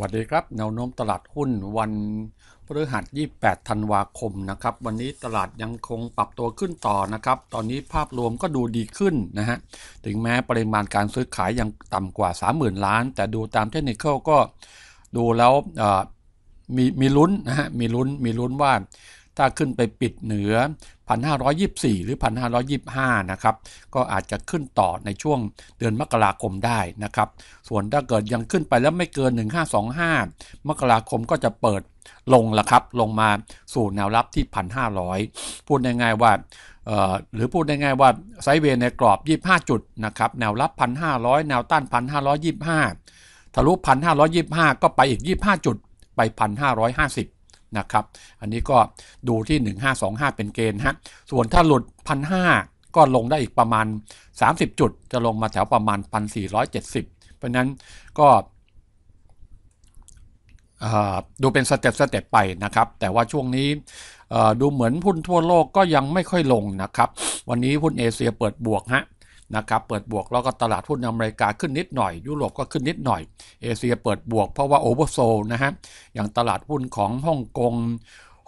วัสดีครับแนวโน้มตลาดหุ้นวันพฤหัส28ธันวาคมนะครับวันนี้ตลาดยังคงปรับตัวขึ้นต่อนะครับ ตอนนี้ภาพรวมก็ดูดีขึ้นนะฮะถึงแม้ปริมาณการซื้อขายยังต่ำกว่า 30,000 ล้าน แต่ดูตามเทคนิคก็ดูแล้วมีมีลุ้นนะฮะมีลุ้น มีลุ้นว่าถ้าขึ้นไปปิดเหนือ 1,524 หรือ 1,525 นะครับ ก็อาจจะขึ้นต่อในช่วงเดือนมกราคมได้นะครับ ส่วนถ้าเกิดยังขึ้นไปแล้วไม่เกิน 1525 มกราคมก็จะเปิดลงละครับ ลงมาสู่แนวรับที่ 1,500 พูดง่ายๆว่าหรือพูดง่ายๆว่าไซเวในกรอบ 25 จุดนะครับ แนวรับ 1,500 แนวต้าน 1,525 ทะลุ 1,525 ก็ไปอีก 25 จุด ไป 1,550นะครับอันนี้ก็ดูที่ 1525 เป็นเกณฑ์ฮะ ส่วนถ้าหลุด 1,500 ก็ลงได้อีกประมาณ 30 จุด จะลงมาแถวประมาณ 1,470 เพราะนั้นก็ดูเป็นสเต็ปสเต็ปไปนะครับ แต่ว่าช่วงนี้ดูเหมือนหุ้นทั่วโลกก็ยังไม่ค่อยลงนะครับ วันนี้หุ้นเอเชียเปิดบวกฮะนะครับเปิดบวกแล้วก็ตลาดหุ้นอเมริกาขึ้นนิดหน่อย ยุโรปก็ขึ้นนิดหน่อยเอเชียเปิดบวกเพราะว่าโอเวอร์โซลนะฮะอย่างตลาดหุ้นของฮ่องกง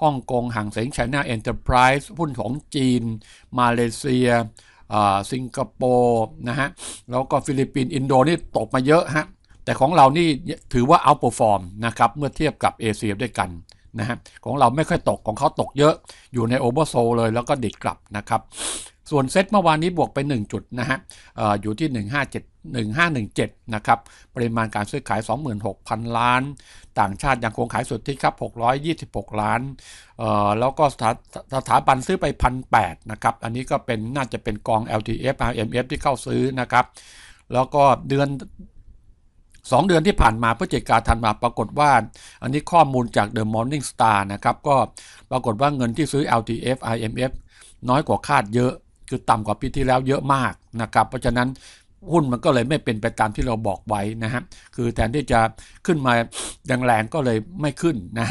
ฮ่องกงห่างเสงไชน่าเอ็นเตอร์ไพรส์หุ้นของจีน มาเลเซียสิงคโปร์นะฮะแล้วก็ฟิลิปปินส์อินโดนียตกมาเยอะฮะแต่ของเรานี่ถือว่าเอาเปรียบฟอร์มนะครับเมื่อเทียบกับเอเชียด้วยกันนะฮะของเราไม่ค่อยตกของเขาตกเยอะ อยู่ในโอเวอร์โซเลยแล้วก็ดิดกลับนะครับส่วนเซ็ตเมื่อวานนี้บวกไป 1 จุดนะฮะออยู่ที่ 157 1517 นะครับ ปริมาณการซื้อขาย 26,000 ล้าน ต่างชาติยังคงขายสุดที่ครับ 626 ล้านเอ่อแล้วก็สถาสถาบันซื้อไป 1,800 นะครับ อันนี้ก็เป็นน่าจะเป็นกอง LTF RMF ที่เข้าซื้อนะครับ แล้วก็เดือนสองเดือนที่ผ่านมาพฤศจิกาธันวาปรากฏว่าอันนี้ข้อมูลจาก The Morning Star นะครับ ก็ปรากฏว่าเงินที่ซื้อ LTF IMF น้อยกว่าคาดเยอะคือต่ำกว่าปีที่แล้วเยอะมากนะครับ เพราะฉะนั้นหุ้นมันก็เลยไม่เป็นไปตามที่เราบอกไว้นะฮะคือแทนที่จะขึ้นมาแรงๆก็เลยไม่ขึ้นนะ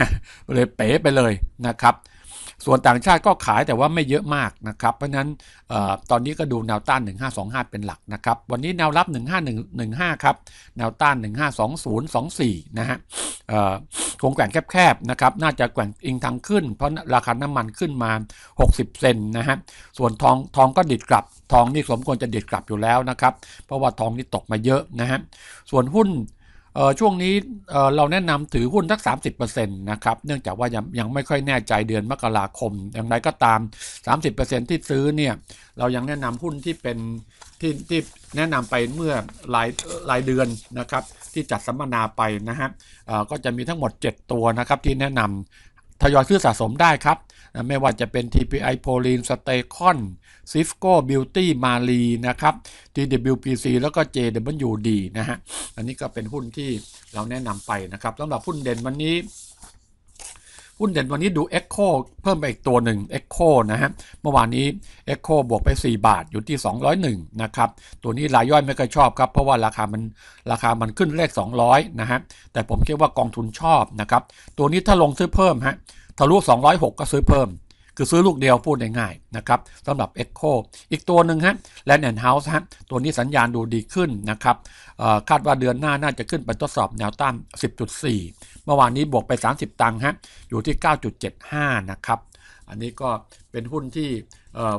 เลยเป๋ไปเลยนะครับส่วนต่างชาติก็ขายแต่ว่าไม่เยอะมากนะครับเพราะนั้นอตอนนี้ก็ดูแนวต้าน1525เป็นหลักนะครับวันนี้แนวรับ 1 5 1 5ครับแนวต้าน152024นะฮะคงแกว่งแคบๆนะครับน่าจะแกว่งอิงทางขึ้น เพราะราคาน้ำมันขึ้นมา 60 เซนนะฮะส่วนทองทองก็ดิดกลับ ทองนี่สมควรจะดิดกลับอยู่แล้วนะครับเพราะว่าทองนี่ตกมาเยอะนะฮะส่วนหุ้นช่วงนี้เราแนะนำถือหุ้นสัก 30%นะครับ เนื่องจากว่ายังยังไม่ค่อยแน่ใจเดือนมกราคมอย่างไรก็ตาม 30%ที่ซื้อเนี่ย เรายังแนะนำหุ้นที่เป็นที่ที่แนะนำไปเมื่อรายรายเดือนนะครับ ที่จัดสัมมนาไปนะฮะก็จะมีทั้งหมด 7 ตัวนะครับที่แนะนำทยอยซื้อสะสมได้ครับนะไม่ว่าจะเป็น TPI p o l ีนสเตคอนซิฟโก้บิวตี้มาลีนะครับ TWPC แล้วก็ JWD นะฮะ อันนี้ก็เป็นหุ้นที่เราแนะนำไปนะครับสำหรับหุ้นเด่นวันนี้หุ้นเด่นวันนี้ดู Echo เพิ่มไปอีกตัวหนึ่ง Echo นะฮะเมื่อวานนี้ Echo บวกไป 4 บาทอยู่ที่ 201 นะครับ ตัวนี้รายย่อยไม่ค่อยชอบครับ เพราะว่าราคามันราคามันขึ้นเลข200 นะฮะ แต่ผมคิดว่ากองทุนชอบนะครับ ตัวนี้ถ้าลงซื้อเพิ่มฮะทะลุ 206 ก็ซื้อเพิ่มคือซื้อลูกเดียวพูดง่ายๆนะครับสำหรับ Echo อีกตัวหนึ่งฮะด์แอนด์เฮาส์ฮะตัวนี้สัญญาณดูดีขึ้นนะครับคาดว่าเดือนหน้าน่าจะขึ้นไปทดสอบแนวต้าน10.4 เมื่อวานนี้บวกไป 30 ตังค์ฮะอยู่ที่ 9.75 นะครับ อันนี้ก็เป็นหุ้นที่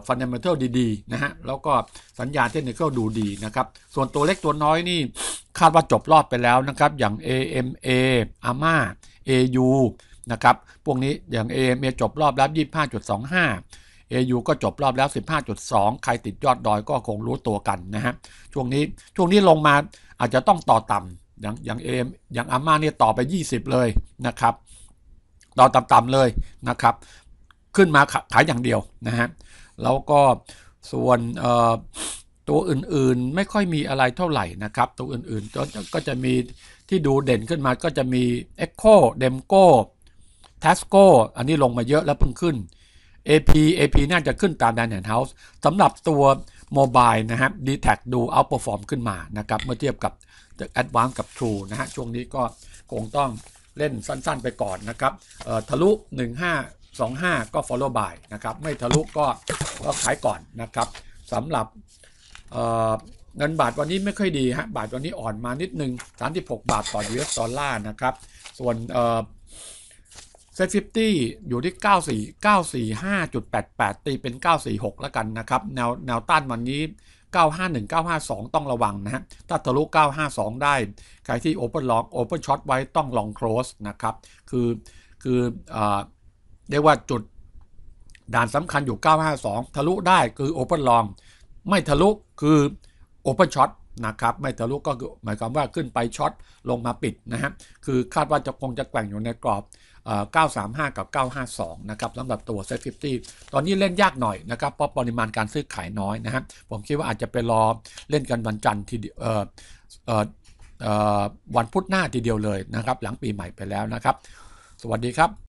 ฟันเดเมนทัลดีๆนะฮะแล้วก็สัญญาณเทคนิคดูดีนะครับ ส่วนตัวเล็กตัวน้อยนี่คาดว่าจบรอบไปแล้วนะครับอย่าง AMA AMA AU นะครับพวกนี้อย่าง AMA จบรอบ แล้ว 25.25 AU ก็จบรอบแล้ว 15.2 ใครติดยอดดอยก็คงรู้ตัวกันนะฮะ ช่วงนี้ช่วงนี้ลงมาอาจจะต้องต่อต่ำอย่างอย่างเอมอย่างอาม่าเนี่ยต่อไป 20 เลยนะครับ ต่อต่ำๆเลยนะครับ ขึ้นมาขายอย่างเดียวนะฮะ แล้วก็ส่วนตัวอื่นๆไม่ค่อยมีอะไรเท่าไหร่นะครับ ตัวอื่นๆก็จะมีที่ดูเด่นขึ้นมาก็จะมี Echo d e m c o ทสโก o อันนี้ลงมาเยอะแล้วเพิ่งขึ้น AP AP น่าจะขึ้นตามแดนแอนด์เฮาส์สำหรับตัว โมบาย นะฮะดีแทดูเอาเปอร์ฟอร์มขึ้นมานะครับ เมื่อเทียบกับเดอะแอดวานซ์กับทรูนะฮะช่วงนี้ก็คงต้องเล่นสั้นๆไปก่อนนะครับทะลุ 1525 ก็ follow by นะครับ ไม่ทะลุก็ก็ขายก่อนนะครับสำหรับเงินบาทวันนี้ไม่ค่อยดีฮะบาทวันนี้อ่อนมานิดนึง36บาทต่อดอลลาร์นะครับส่วนเซฟฟิฟตี้อยู่ที่94 945.88 ตีเป็น 946 แล้วกันนะครับ แนวแนวต้านวันนี้ 951 952 ต้องระวังนะฮะถ้าทะลุ 952 ได้ ใครที่โอเอร์ลองโอเปอร์ช็อตไว้ต้องลอง Close นะครับคือคือเรียกว่าจุดด่านสำคัญอยู่ 952 ทะลุได้คือโอเปอร์ลองไม่ทะลุคือโเปอร์ช็อตนะครับ ไม่ทะลุก็หมายความว่าขึ้นไปช็อตลงมาปิดนะฮะคือคาดว่าจะคงจะแกว่งอยู่ในกรอบ935 กับ 952 นะครับสำหรับตัว Set 50ตอนนี้เล่นยากหน่อยนะครับ เพราะปริมาณการซื้อขายน้อยนะฮะผมคิดว่าอาจจะไปรอเล่นกันวันจันทร์ทีเวันพุธหน้าทีเดียวเลยนะครับ หลังปีใหม่ไปแล้วนะครับ สวัสดีครับ